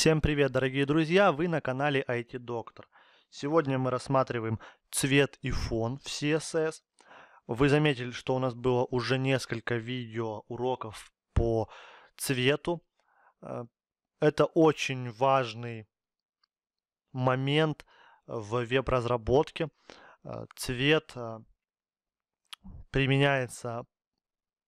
Всем привет, дорогие друзья! Вы на канале IT Доктор. Сегодня мы рассматриваем цвет и фон в CSS. Вы заметили, что у нас было уже несколько видео уроков по цвету. Э, это очень важный момент в веб-разработке. Э, цвет э, применяется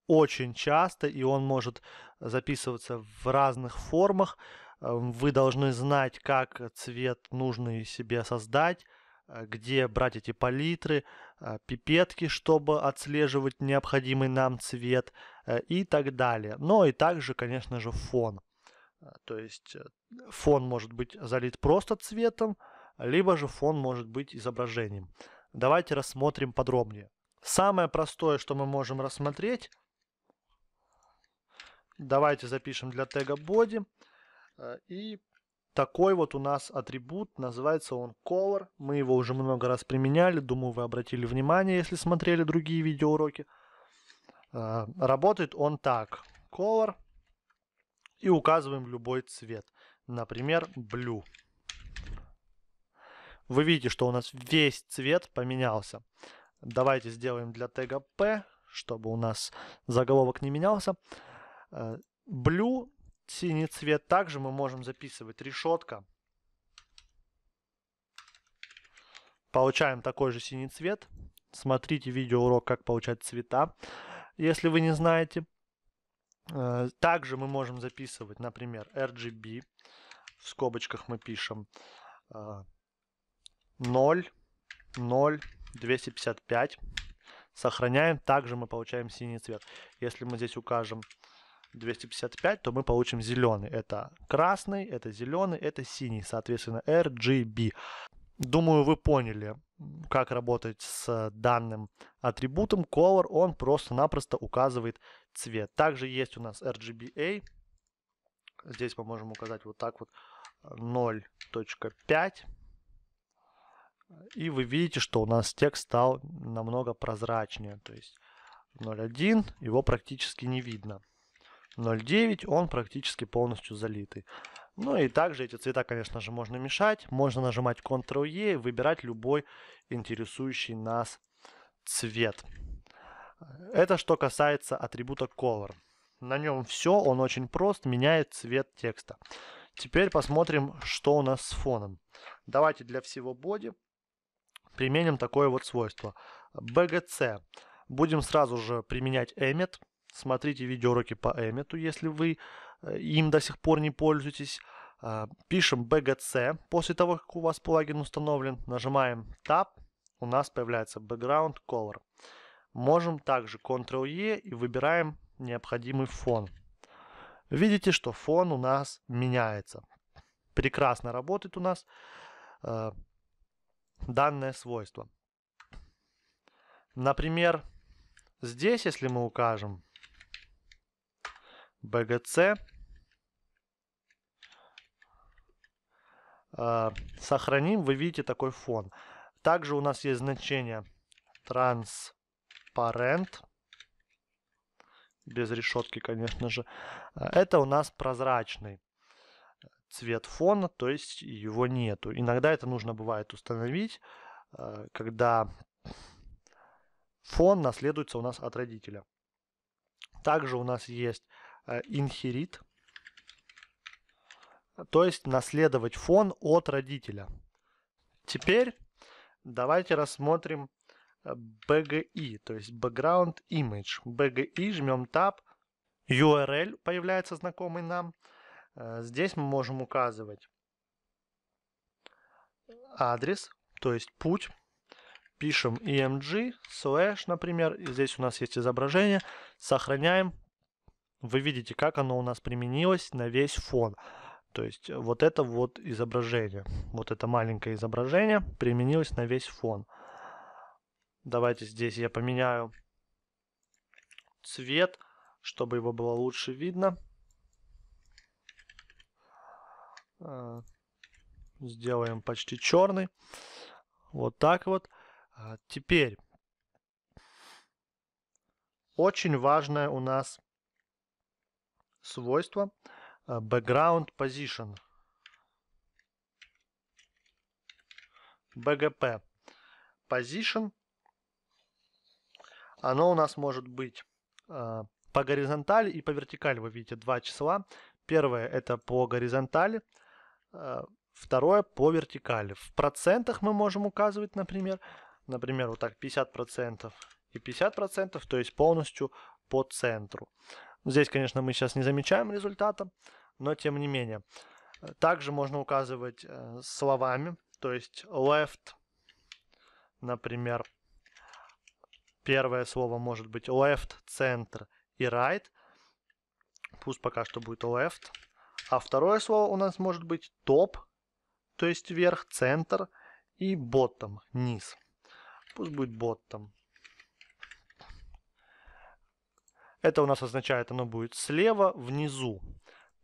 очень часто, и он может записываться в разных формах. Эм, вы должны знать, как цвет нужный себе создать, э, где брать эти палитры, э, пипетки, чтобы отслеживать необходимый нам цвет э, и так далее. Но и также, конечно же, фон. То есть фон может быть залит просто цветом, либо же фон может быть изображением. Давайте рассмотрим подробнее. Самое простое, что мы можем рассмотреть, давайте запишем для тега body – Э, и такой вот у нас атрибут, называется он Color. Мы его уже много раз применяли, думаю, вы обратили внимание, если смотрели другие видеоуроки. Э, работает он так. Color. И указываем любой цвет. Например, blue. Вы видите, что у нас весь цвет поменялся. Давайте сделаем для тега P, чтобы у нас заголовок не менялся. Э, blue Синий цвет также мы можем записывать решетка. Получаем такой же синий цвет. Смотрите видеоурок, как получать цвета, если вы не знаете. Э, также мы можем записывать, например, RGB. В скобочках мы пишем 0, 0, 255. Сохраняем. Также мы получаем синий цвет. Если мы здесь укажем 255, то мы получим зеленый. Это красный, это зеленый, это синий, соответственно, RGB. Думаю, вы поняли, как работать с данным атрибутом. Color, он просто-напросто указывает цвет. Также есть у нас RGBA. Здесь мы можем указать вот так вот 0.5. И вы видите, что у нас текст стал намного прозрачнее. То есть 0.1, его практически не видно. 0,9 он практически полностью залитый. Ну и также эти цвета, конечно же, можно мешать. Можно нажимать Ctrl-E и выбирать любой интересующий нас цвет. Это что касается атрибута Color. На нем все, он очень прост, меняет цвет текста. Теперь посмотрим, что у нас с фоном. Давайте для всего боди применим такое вот свойство. BGC. Будем сразу же применять Emmet смотрите видеоуроки по Эммету, если вы э, им до сих пор не пользуетесь. А, пишем BGC после того, как у вас плагин установлен. Нажимаем Tab, у нас появляется Background Color. Можем также Ctrl-E и выбираем необходимый фон. Видите, что фон у нас меняется. Прекрасно работает у нас э, данное свойство. Например, здесь, если мы укажем bgc, а, сохраним, вы видите такой фон. Также у нас есть значение transparent, без решетки, конечно же. А, это у нас прозрачный цвет фона, то есть его нету. Иногда это нужно бывает установить, а, когда фон наследуется у нас от родителя. Также у нас есть inherit, э, то есть наследовать фон от родителя. Теперь давайте рассмотрим BGI, э, то есть Background Image. BGI, жмем Tab, URL появляется знакомый нам. Э, здесь мы можем указывать адрес, то есть путь. Пишем img, slash, эм например, и здесь у нас есть изображение. Сохраняем, вы видите, как оно у нас применилось на весь фон. То есть э, вот это вот изображение, вот это маленькое изображение применилось на весь фон. Давайте здесь я поменяю цвет, чтобы его было лучше видно. Э, сделаем почти черный. Вот так вот. Э, теперь очень важное у нас свойство э, background position. BGP position. Оно у нас может быть э, по горизонтали и по вертикали. Вы видите два числа. Первое это по горизонтали, э, второе по вертикали. В процентах мы можем указывать, например, например, вот так 50% и 50%, то есть полностью по центру. Здесь, конечно, мы сейчас не замечаем результата, но тем не менее. Также можно указывать э, словами, то есть left, например, первое слово может быть left, центр и right. Пусть пока что будет left. А второе слово у нас может быть top, то есть вверх, центр и bottom, низ. Пусть будет bottom. Это у нас означает, оно будет слева внизу.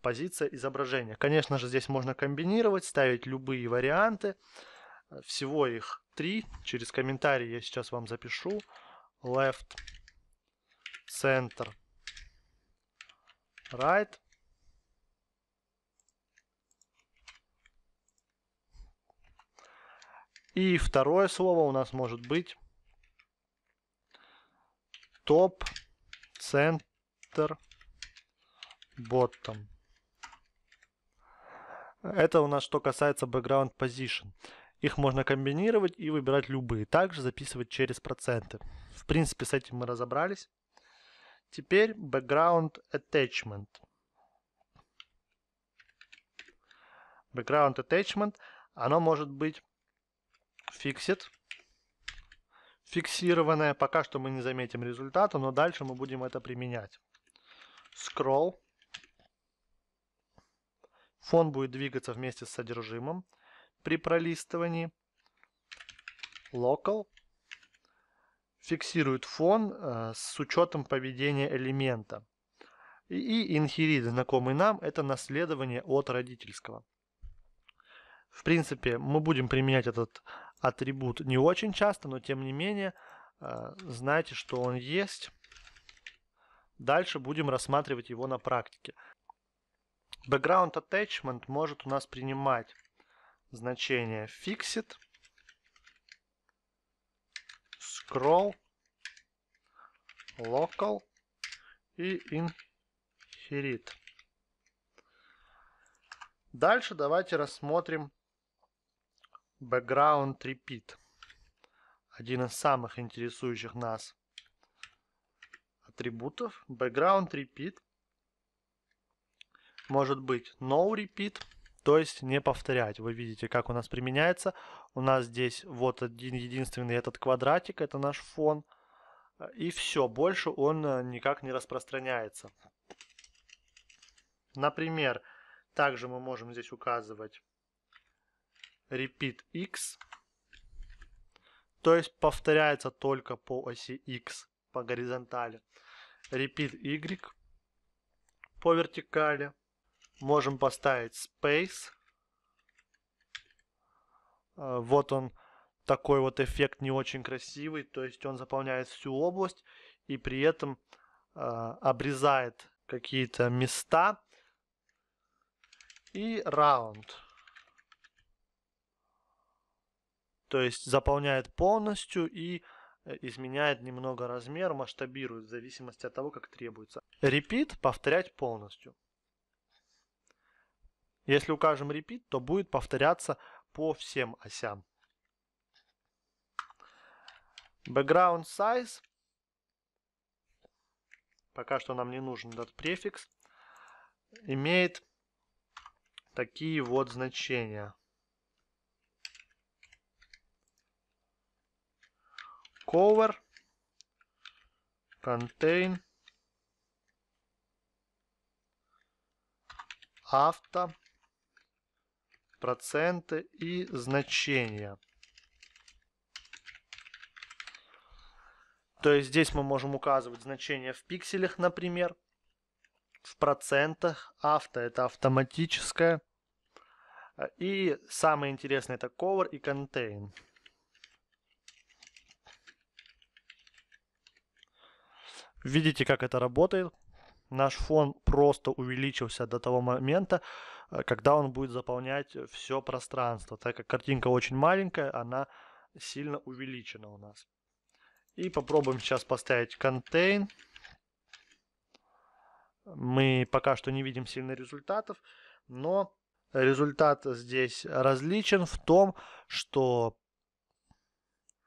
Позиция изображения. Конечно же, здесь можно комбинировать, ставить любые варианты. Всего их три. Через комментарии я сейчас вам запишу. Left, Center, Right. И второе слово у нас может быть топ center bottom. Это у нас что касается background position. Их можно комбинировать и выбирать любые. Также записывать через проценты. В принципе, с этим мы разобрались. Теперь background attachment. Background attachment, оно может быть fixed фиксированная. Пока что мы не заметим результата, но дальше мы будем это применять. Scroll. Фон будет двигаться вместе с содержимым при пролистывании. Local фиксирует фон э, с учетом поведения элемента. И, и inherit, знакомый нам, это наследование от родительского. В принципе, мы будем применять этот атрибут не очень часто, но тем не менее, а, знаете, что он есть. Дальше будем рассматривать его на практике. Background attachment может у нас принимать значение fixed, scroll, local и inherit. Дальше давайте рассмотрим Background Repeat. Один из самых интересующих нас атрибутов. Background Repeat может быть No Repeat, то есть не повторять. Вы видите, как у нас применяется. У нас здесь вот один единственный этот квадратик, это наш фон. И все, больше он э, никак не распространяется. Например, также мы можем здесь указывать repeat x, то есть повторяется только по оси x по горизонтали. Repeat y по вертикали. Можем поставить space. Э, вот он, такой вот эффект не очень красивый, то есть он заполняет всю область и при этом э, обрезает какие-то места. И round То есть заполняет полностью и э, изменяет немного размер, масштабирует в зависимости от того, как требуется. Repeat – повторять полностью. Если укажем repeat, то будет повторяться по всем осям. Background size. Пока что нам не нужен этот префикс. Имеет такие вот значения. cover contain авто проценты и значения. То есть здесь мы можем указывать значения в пикселях, например, в процентах. Авто это автоматическое. И самое интересное это cover и contain. Видите, как это работает. Наш фон просто увеличился до того момента, э, когда он будет заполнять все пространство. Так как картинка очень маленькая, она сильно увеличена у нас. И попробуем сейчас поставить контейн. Мы пока что не видим сильных результатов, но результат здесь различен в том, что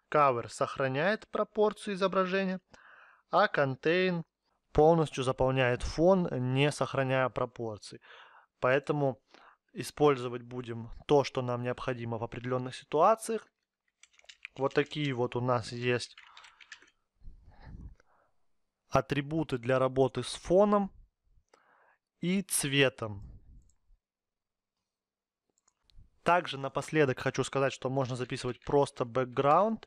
кавер сохраняет пропорцию изображения, а контейн полностью заполняет фон, не сохраняя пропорций. Поэтому использовать будем то, что нам необходимо в определенных ситуациях. Вот такие вот у нас есть атрибуты для работы с фоном и цветом. Также напоследок хочу сказать, что можно записывать просто background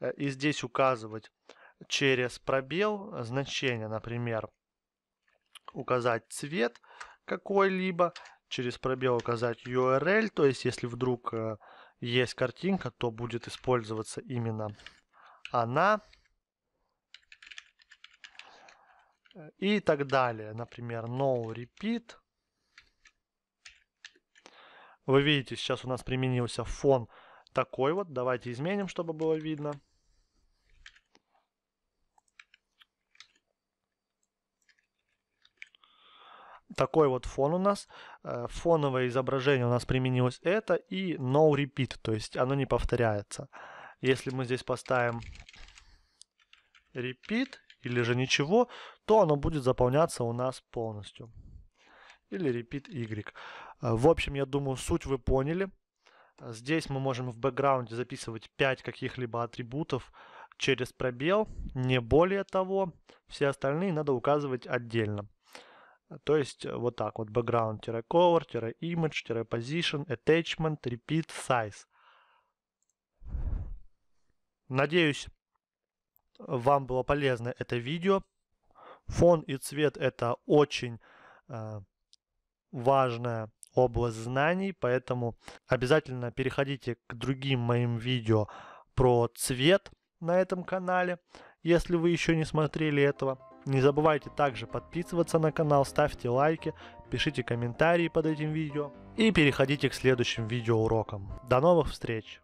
э, и здесь указывать через пробел значение, например, указать цвет какой-либо, через пробел указать URL, то есть если вдруг э, есть картинка, то будет использоваться именно она и так далее. Например, no repeat. Вы видите, сейчас у нас применился фон такой вот. Давайте изменим, чтобы было видно. такой вот фон у нас. Э, фоновое изображение у нас применилось это и no repeat, то есть оно не повторяется. Если мы здесь поставим repeat или же ничего, то оно будет заполняться у нас полностью. Или repeat y. Э, в общем, я думаю, суть вы поняли. Здесь мы можем в бэкграунде записывать 5 каких-либо атрибутов через пробел, не более того. Все остальные надо указывать отдельно. То есть э, вот так вот background-color-image-position, attachment, repeat, size. Надеюсь, вам было полезно это видео. Фон и цвет это очень э, важная область знаний, поэтому обязательно переходите к другим моим видео про цвет на этом канале, если вы еще не смотрели этого. Не забывайте также подписываться на канал, ставьте лайки, пишите комментарии под этим видео и переходите к следующим видеоурокам. До новых встреч!